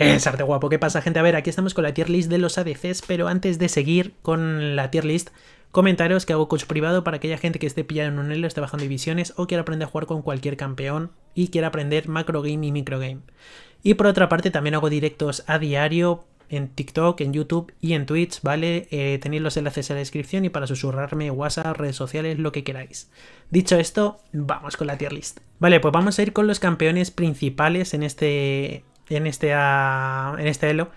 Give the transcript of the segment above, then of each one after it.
Es eh, arte guapo. ¿Qué pasa, gente? A ver, aquí estamos con la tier list de los ADCs, pero antes de seguir con la tier list, comentaros que hago coach privado para aquella gente que esté pillando en un elo, esté bajando divisiones o quiera aprender a jugar con cualquier campeón y quiera aprender macro game y micro game. Y por otra parte, también hago directos a diario en TikTok, en YouTube y en Twitch, ¿vale? Eh, tenéis los enlaces en la descripción y para susurrarme, WhatsApp, redes sociales, lo que queráis. Dicho esto, vamos con la tier list. Vale, pues vamos a ir con los campeones principales en este en, este, ah, en este Elo.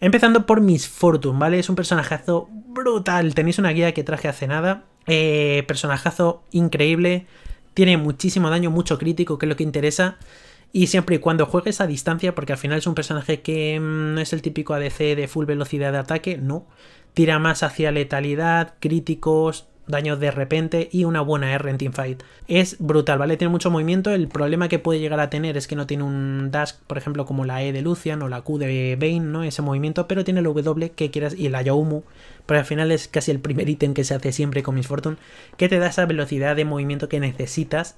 Empezando por Miss Fortune, ¿vale? Es un personajazo brutal. Tenéis una guía que traje hace nada. Eh, personajazo increíble. Tiene muchísimo daño, mucho crítico, que es lo que interesa. Y siempre y cuando juegues a distancia, porque al final es un personaje que mm, no es el típico ADC de full velocidad de ataque, no. Tira más hacia letalidad, críticos, daño de repente y una buena R en teamfight. Es brutal, ¿vale? Tiene mucho movimiento. El problema que puede llegar a tener es que no tiene un dash, por ejemplo, como la E de Lucian o la Q de Bane, ¿no? Ese movimiento, pero tiene el W que quieras y el Yaumu. Pero al final es casi el primer ítem que se hace siempre con Miss Fortune, que te da esa velocidad de movimiento que necesitas,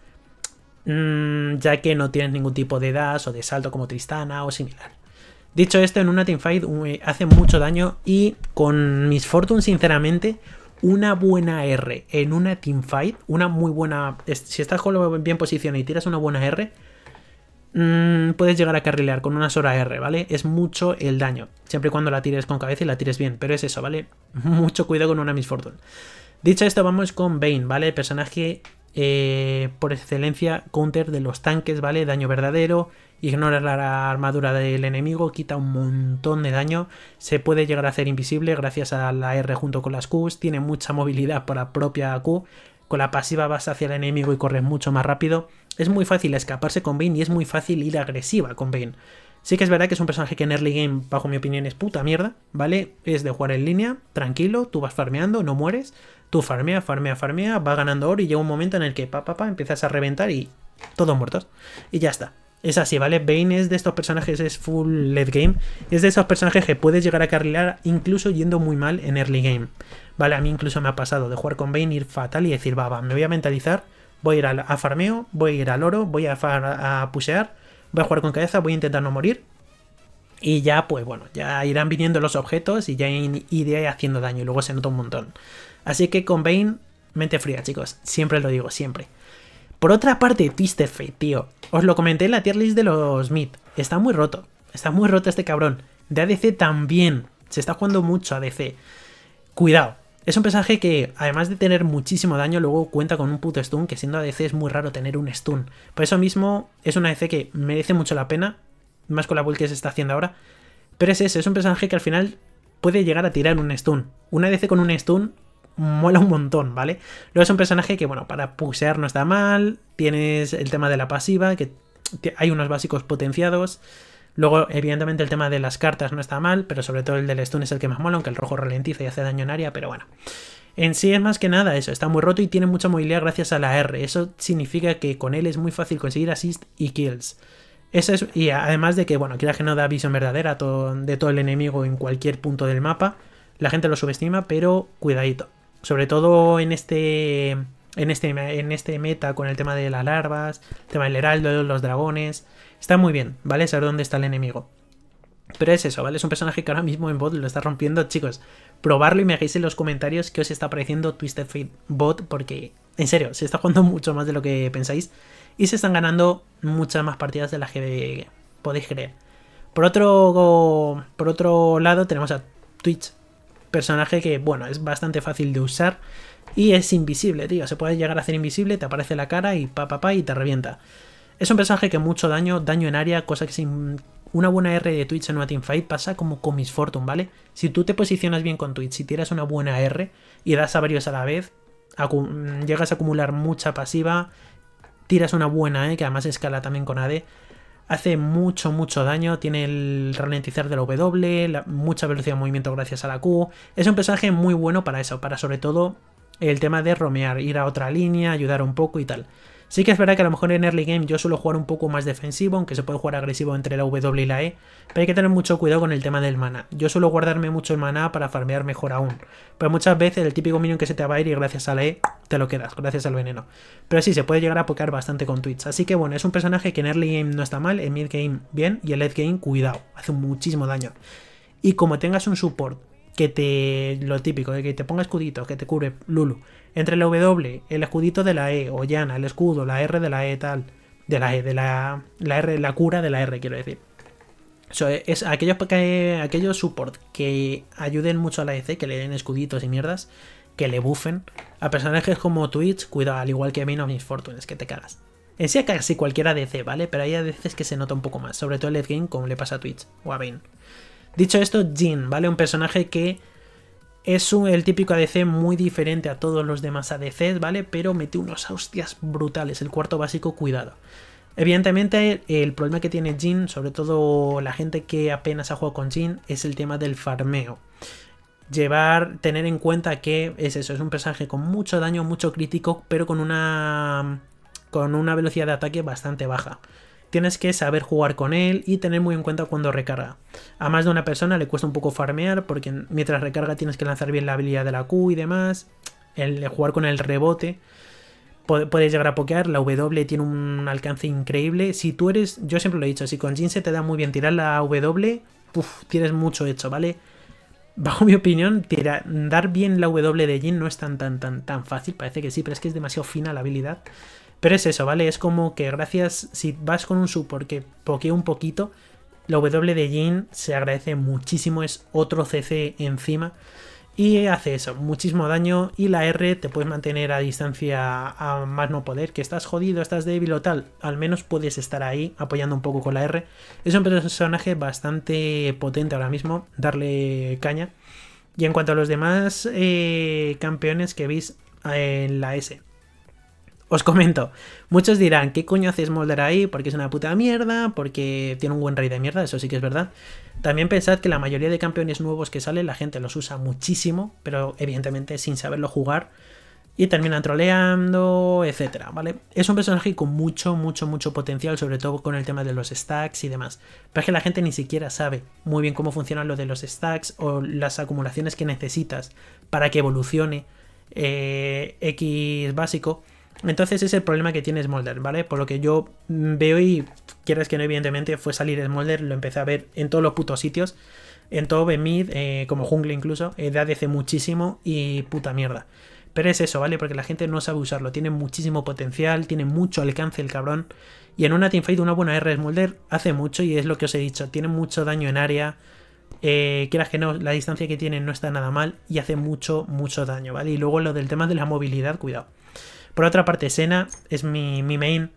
mm, ya que no tienes ningún tipo de dash o de salto como Tristana o similar. Dicho esto, en una teamfight eh, hace mucho daño y con Miss Fortune, sinceramente, una buena R en una teamfight, una muy buena. Si estás bien posicionado y tiras una buena R, mm, puedes llegar a carrilear con una sola R, ¿vale? Es mucho el daño. Siempre y cuando la tires con cabeza y la tires bien, pero es eso, ¿vale? Mucho cuidado con una misfortune. Fortune. Dicho esto, vamos con Bane, ¿vale? Personaje eh, por excelencia counter de los tanques, ¿vale? Daño verdadero, ignora la armadura del enemigo, quita un montón de daño, se puede llegar a hacer invisible gracias a la R junto con las Qs, tiene mucha movilidad para propia Q, con la pasiva vas hacia el enemigo y corres mucho más rápido. Es muy fácil escaparse con Bane y es muy fácil ir agresiva con Bane. Sí que es verdad que es un personaje que en early game, bajo mi opinión, es puta mierda, ¿vale? Es de jugar en línea, tranquilo, tú vas farmeando, no mueres, Tú farmea, farmea, va va ganando oro y llega un momento en el que pa, pa, pa, empiezas a reventar y todos muertos. Y ya está. Es así, ¿vale? Bane es de estos personajes, es full late game. Es de esos personajes que puedes llegar a carrilar incluso yendo muy mal en early game. Vale, a mí incluso me ha pasado de jugar con Bane, ir fatal y decir, va, va, me voy a mentalizar, voy a ir a, farmeo, voy a ir al oro, voy a, pushear, pusear, voy a jugar con cabeza, voy a intentar no morir. Y ya, pues bueno, ya irán viniendo los objetos y ya iré haciendo daño y luego se nota un montón. Así que con Bane, mente fría, chicos. Siempre lo digo, siempre. Por otra parte, Twisted Fate, tío. Os lo comenté en la tier list de los mid. Está muy roto. Está muy roto este cabrón. De ADC también. Se está jugando mucho ADC. Cuidado. Es un personaje que, además de tener muchísimo daño, luego cuenta con un puto stun, que siendo ADC es muy raro tener un stun. Por eso mismo, es un ADC que merece mucho la pena, más con la build que se está haciendo ahora. Pero es eso, es un personaje que al final puede llegar a tirar un stun. Un ADC con un stun mola un montón, ¿vale? Luego es un personaje que, bueno, para pusear no está mal, tienes el tema de la pasiva, que hay unos básicos potenciados. Luego, evidentemente, el tema de las cartas no está mal, pero sobre todo el del stun es el que más mola, aunque el rojo ralentiza y hace daño en área, pero bueno. En sí es más que nada eso, está muy roto y tiene mucha movilidad gracias a la R. Eso significa que con él es muy fácil conseguir assist y kills. Eso es, y además de que, bueno, quizás que no da visión verdadera de todo el enemigo en cualquier punto del mapa, la gente lo subestima, pero cuidadito. Sobre todo en este, en este, en este meta con el tema de las larvas, el tema del heraldo, los dragones. Está muy bien, ¿vale? Saber dónde está el enemigo. Pero es eso, ¿vale? Es un personaje que ahora mismo en bot lo está rompiendo, chicos. Probarlo y me dejéis en los comentarios qué os está pareciendo Twisted Fate bot, porque en serio, se está jugando mucho más de lo que pensáis y se están ganando muchas más partidas de las que podéis creer. Por otro, por otro lado, tenemos a Twitch personaje que, bueno, es bastante fácil de usar y es invisible, tío. Se puede llegar a hacer invisible, te aparece la cara y pa, pa, pa y te revienta. Es un personaje que mucho daño, daño en área, cosa que sin una buena R de Twitch en una fight pasa como con Miss Fortune, ¿vale? Si tú te posicionas bien con Twitch, si tiras una buena R y das a varios a la vez, llegas a acumular mucha pasiva, tiras una buena, ¿eh? que además escala también con AD, hace mucho, mucho daño. Tiene el ralentizar de la W, mucha velocidad de movimiento gracias a la Q. Es un personaje muy bueno para eso, para sobre todo el tema de romear, ir a otra línea, ayudar un poco y tal. Sí que es verdad que a lo mejor en early game yo suelo jugar un poco más defensivo, aunque se puede jugar agresivo entre la W y la E, pero hay que tener mucho cuidado con el tema del mana. Yo suelo guardarme mucho el mana para farmear mejor aún, pero muchas veces el típico minion que se te va a ir y gracias a la E te lo quedas, gracias al veneno. Pero sí, se puede llegar a pokear bastante con Twitch, así que bueno, es un personaje que en early game no está mal, en mid game bien, y en late game cuidado, hace muchísimo daño. Y como tengas un support que te. Lo típico, de que te ponga escuditos, que te cure Lulu. Entre la W, el escudito de la E, o Llana, el escudo, la R de la E, tal. De la E, de la. La R, la cura de la R, quiero decir. E, es, aquellos, aquellos support que ayuden mucho a la EC, que le den escuditos y mierdas, que le buffen. A personajes como Twitch, cuidado, al igual que a mí, no mis fortunes, que te cagas. En sí a casi cualquiera C ¿vale? Pero hay veces que se nota un poco más, sobre todo el late game, como le pasa a Twitch o a Vayne. Dicho esto, Jin, ¿vale? Un personaje que es el típico ADC muy diferente a todos los demás ADCs, ¿vale? Pero mete unos hostias brutales. El cuarto básico, cuidado. Evidentemente, el problema que tiene Jin, sobre todo la gente que apenas ha jugado con Jin, es el tema del farmeo. Llevar, tener en cuenta que es eso, es un personaje con mucho daño, mucho crítico, pero con una, con una velocidad de ataque bastante baja tienes que saber jugar con él y tener muy en cuenta cuando recarga. A más de una persona le cuesta un poco farmear porque mientras recarga tienes que lanzar bien la habilidad de la Q y demás. El jugar con el rebote puedes llegar a pokear. La W tiene un alcance increíble. Si tú eres, yo siempre lo he dicho, si con Jin se te da muy bien tirar la W, tienes mucho hecho, ¿vale? Bajo mi opinión, dar bien la W de Jin no es tan, tan, tan, tan fácil. Parece que sí, pero es que es demasiado fina la habilidad. Pero es eso, ¿vale? Es como que gracias, si vas con un support porque pokea un poquito, la W de Jin se agradece muchísimo, es otro CC encima. Y hace eso, muchísimo daño. Y la R te puedes mantener a distancia a más no poder. Que estás jodido, estás débil o tal. Al menos puedes estar ahí apoyando un poco con la R. Es un personaje bastante potente ahora mismo. Darle caña. Y en cuanto a los demás eh, campeones que veis eh, en la S. Os comento, muchos dirán, ¿qué coño haces Molder ahí? Porque es una puta mierda, porque tiene un buen rey de mierda, eso sí que es verdad. También pensad que la mayoría de campeones nuevos que salen, la gente los usa muchísimo, pero evidentemente sin saberlo jugar, y terminan troleando, etcétera, ¿vale? Es un personaje con mucho, mucho, mucho potencial, sobre todo con el tema de los stacks y demás. Pero es que la gente ni siquiera sabe muy bien cómo funcionan lo de los stacks o las acumulaciones que necesitas para que evolucione eh, X básico. Entonces es el problema que tiene Smolder, ¿vale? Por lo que yo veo y Quieras que no, evidentemente, fue salir Smolder, lo empecé a ver en todos los putos sitios, en todo en mid, eh, como jungle incluso, eh, de ADC muchísimo y puta mierda. Pero es eso, ¿vale? Porque la gente no sabe usarlo, tiene muchísimo potencial, tiene mucho alcance el cabrón. Y en una teamfight una buena R Smolder hace mucho y es lo que os he dicho, tiene mucho daño en área, eh, quieras que no, la distancia que tiene no está nada mal y hace mucho, mucho daño, ¿vale? Y luego lo del tema de la movilidad, cuidado. Por otra parte, Sena es mi, mi main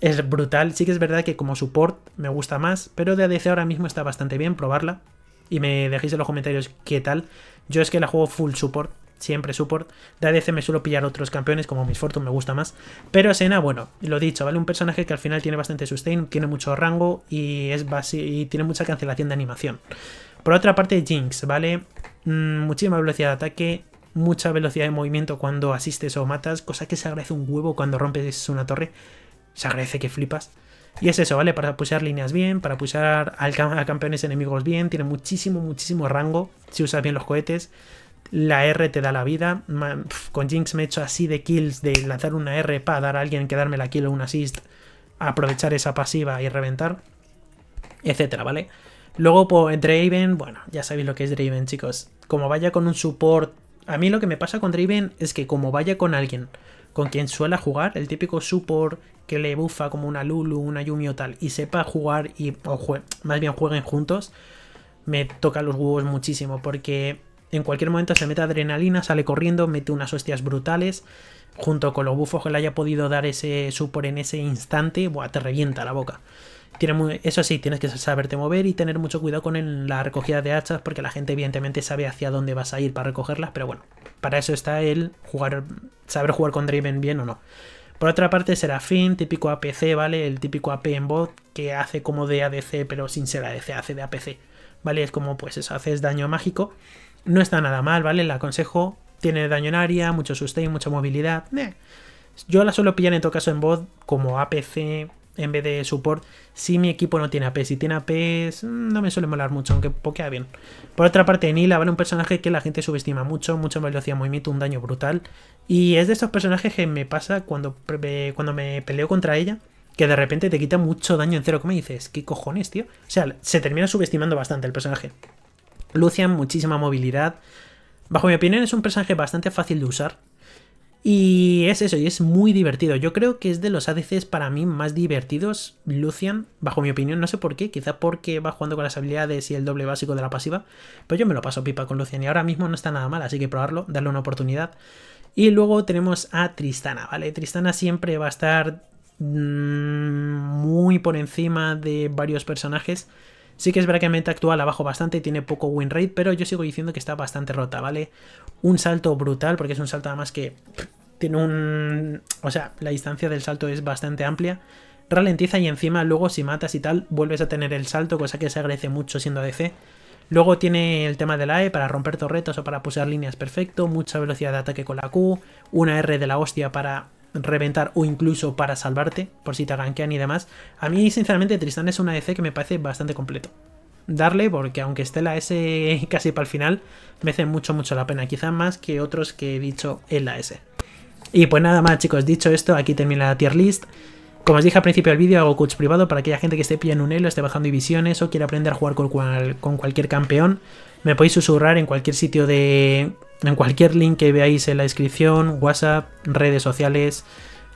es brutal. Sí que es verdad que como support me gusta más, pero de ADC ahora mismo está bastante bien, probarla. Y me dejéis en los comentarios qué tal. Yo es que la juego full support, siempre support. De ADC me suelo pillar otros campeones, como Miss Fortune me gusta más. Pero Sena, bueno, lo dicho, ¿vale? Un personaje que al final tiene bastante sustain, tiene mucho rango y, es y tiene mucha cancelación de animación. Por otra parte, Jinx, ¿vale? Mm, muchísima velocidad de ataque, mucha velocidad de movimiento cuando asistes o matas, cosa que se agradece un huevo cuando rompes una torre. Se agradece que flipas. Y es eso, ¿vale? Para pushear líneas bien, para pushear a campeones enemigos bien, tiene muchísimo, muchísimo rango si usas bien los cohetes. La R te da la vida. con Jinx me he hecho así de kills, de lanzar una R para dar a alguien que darme la kill o un assist, aprovechar esa pasiva y reventar, etcétera, ¿vale? Luego, por Draven, bueno, ya sabéis lo que es Draven, chicos. Como vaya con un support a mí lo que me pasa con Draven es que como vaya con alguien con quien suela jugar, el típico support que le bufa como una Lulu, una Yumi o tal, y sepa jugar y más bien jueguen juntos, me toca los huevos muchísimo porque en cualquier momento se mete adrenalina, sale corriendo, mete unas hostias brutales, junto con los bufos que le haya podido dar ese support en ese instante, buah, te revienta la boca eso sí, tienes que saberte mover y tener mucho cuidado con la recogida de hachas, porque la gente evidentemente sabe hacia dónde vas a ir para recogerlas, pero bueno, para eso está el jugar, saber jugar con Draven bien o no. Por otra parte, Serafín, típico APC, ¿vale? El típico AP en bot que hace como de ADC, pero sin ser ADC, hace de APC, ¿vale? Es como, pues eso, haces daño mágico. No está nada mal, ¿vale? La aconsejo. Tiene daño en área, mucho sustain, mucha movilidad. Eh. Yo la suelo pillar en todo caso en bot como APC en vez de support si mi equipo no tiene AP. Si tiene AP mm, no me suele molar mucho, aunque pokea bien. Por otra parte, Nila vale un personaje que la gente subestima mucho, mucha velocidad, mito, un daño brutal. Y es de esos personajes que me pasa cuando, cuando me peleo contra ella, que de repente te quita mucho daño en cero. ¿Qué me dices? ¿Qué cojones, tío? O sea, se termina subestimando bastante el personaje. Lucian, muchísima movilidad. Bajo mi opinión es un personaje bastante fácil de usar, y es eso, y es muy divertido. Yo creo que es de los ADCs para mí más divertidos, Lucian, bajo mi opinión, no sé por qué, quizá porque va jugando con las habilidades y el doble básico de la pasiva, pero pues yo me lo paso pipa con Lucian y ahora mismo no está nada mal, así que probarlo, darle una oportunidad. Y luego tenemos a Tristana, ¿vale? Tristana siempre va a estar mm, muy por encima de varios personajes Sí que es verdad actual abajo bastante y tiene poco win rate, pero yo sigo diciendo que está bastante rota, ¿vale? Un salto brutal, porque es un salto además que tiene un... O sea, la distancia del salto es bastante amplia. Ralentiza y encima luego si matas y tal, vuelves a tener el salto, cosa que se agradece mucho siendo ADC. Luego tiene el tema de la E para romper torretas o para pusear líneas perfecto, mucha velocidad de ataque con la Q, una R de la hostia para reventar o incluso para salvarte, por si te gankean y demás. A mí, sinceramente, Tristán es una ADC e que me parece bastante completo. Darle, porque aunque esté la S casi para el final, me hace mucho, mucho la pena. Quizás más que otros que he dicho en la S. Y pues nada más, chicos, dicho esto, aquí termina la tier list. Como os dije al principio del vídeo, hago coach privado para aquella gente que esté pillando un elo, esté bajando divisiones o quiera aprender a jugar con, con cualquier campeón. Me podéis susurrar en cualquier sitio de, en cualquier link que veáis en la descripción, WhatsApp, redes sociales,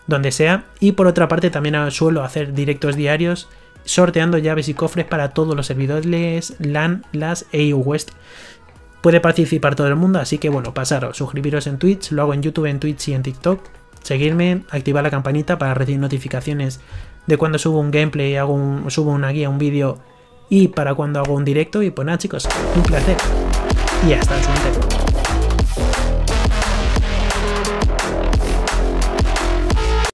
donde sea. Y por otra parte también suelo hacer directos diarios sorteando llaves y cofres para todos los servidores LAN, LAS e West. Puede participar todo el mundo, así que bueno, pasaros, suscribiros en Twitch, lo hago en YouTube, en Twitch y en TikTok. Seguirme, activar la campanita para recibir notificaciones de cuando subo un gameplay, hago un, subo una guía, un vídeo y para cuando hago un directo. Y pues nada chicos, un placer y hasta el siguiente.